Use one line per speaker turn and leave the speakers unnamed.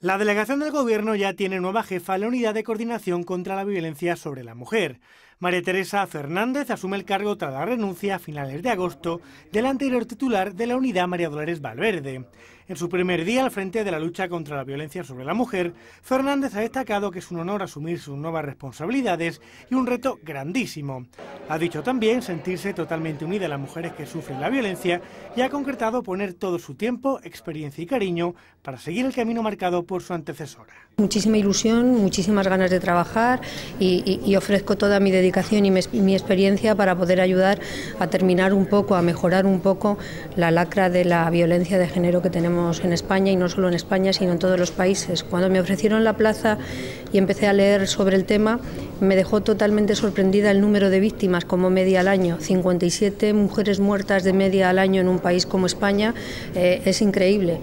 La delegación del Gobierno ya tiene nueva jefa en la Unidad de Coordinación contra la Violencia sobre la Mujer. María Teresa Fernández asume el cargo tras la renuncia a finales de agosto del anterior titular de la unidad María Dolores Valverde. En su primer día al frente de la lucha contra la violencia sobre la mujer, Fernández ha destacado que es un honor asumir sus nuevas responsabilidades y un reto grandísimo. Ha dicho también sentirse totalmente unida a las mujeres que sufren la violencia y ha concretado poner todo su tiempo, experiencia y cariño para seguir el camino marcado por su antecesora.
Muchísima ilusión, muchísimas ganas de trabajar y, ofrezco toda mi dedicación y mi, experiencia para poder ayudar a terminar un poco, a mejorar un poco la lacra de la violencia de género que tenemos en España y no solo en España, sino en todos los países. Cuando me ofrecieron la plaza y empecé a leer sobre el tema, me dejó totalmente sorprendida el número de víctimas como media al año. 57 mujeres muertas de media al año en un país como España eh, es increíble.